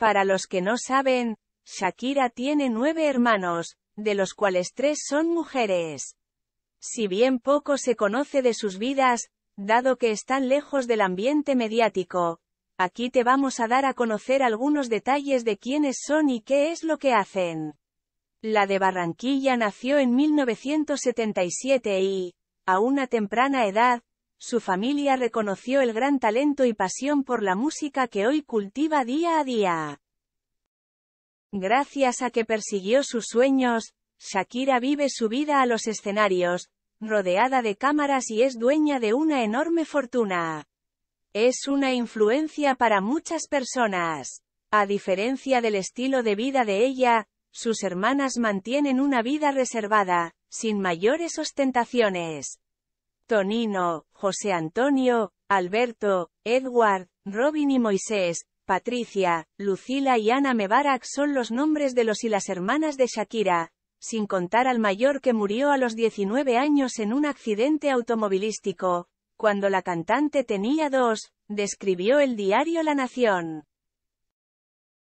Para los que no saben, Shakira tiene nueve hermanos, de los cuales tres son mujeres. Si bien poco se conoce de sus vidas, dado que están lejos del ambiente mediático, aquí te vamos a dar a conocer algunos detalles de quiénes son y qué es lo que hacen. La de Barranquilla nació en 1977 y, a una temprana edad, su familia reconoció el gran talento y pasión por la música que hoy cultiva día a día. Gracias a que persiguió sus sueños, Shakira vive su vida a los escenarios, rodeada de cámaras y es dueña de una enorme fortuna. Es una influencia para muchas personas. A diferencia del estilo de vida de ella, sus hermanas mantienen una vida reservada, sin mayores ostentaciones. Tonino, José Antonio, Alberto, Edward, Robin y Moisés, Patricia, Lucila y Ana Mebarak son los nombres de los y las hermanas de Shakira, sin contar al mayor que murió a los 19 años en un accidente automovilístico, cuando la cantante tenía dos, describió el diario La Nación.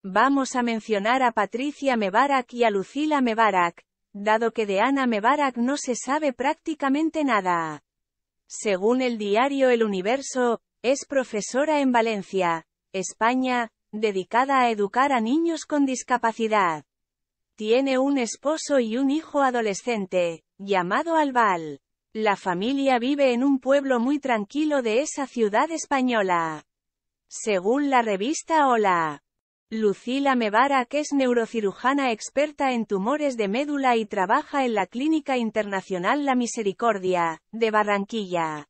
Vamos a mencionar a Patricia Mebarak y a Lucila Mebarak, dado que de Ana Mebarak no se sabe prácticamente nada. Según el diario El Universo, es profesora en Valencia, España, dedicada a educar a niños con discapacidad. Tiene un esposo y un hijo adolescente, llamado Albal. La familia vive en un pueblo muy tranquilo de esa ciudad española. Según la revista Hola, Lucila que es neurocirujana experta en tumores de médula y trabaja en la Clínica Internacional La Misericordia, de Barranquilla.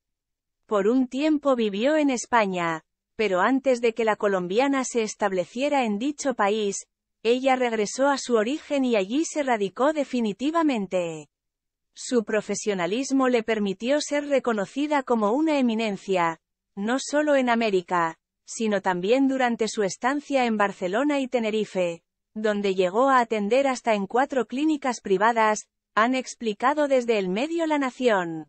Por un tiempo vivió en España, pero antes de que la colombiana se estableciera en dicho país, ella regresó a su origen y allí se radicó definitivamente. Su profesionalismo le permitió ser reconocida como una eminencia, no solo en América, sino también durante su estancia en Barcelona y Tenerife, donde llegó a atender hasta en cuatro clínicas privadas, han explicado desde el medio La Nación.